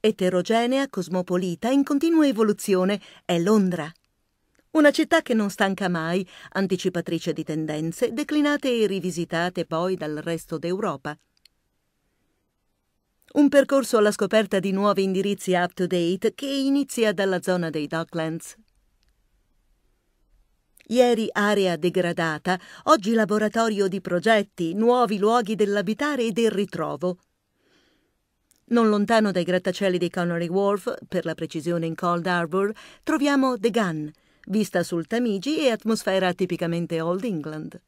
Eterogenea, cosmopolita, in continua evoluzione, è Londra. Una città che non stanca mai, anticipatrice di tendenze, declinate e rivisitate poi dal resto d'Europa. Un percorso alla scoperta di nuovi indirizzi up-to-date che inizia dalla zona dei Docklands. Ieri area degradata, oggi laboratorio di progetti, nuovi luoghi dell'abitare e del ritrovo. Non lontano dai grattacieli di Connery Wharf, per la precisione in Cold Harbor, troviamo The Gun, vista sul Tamigi e atmosfera tipicamente Old England.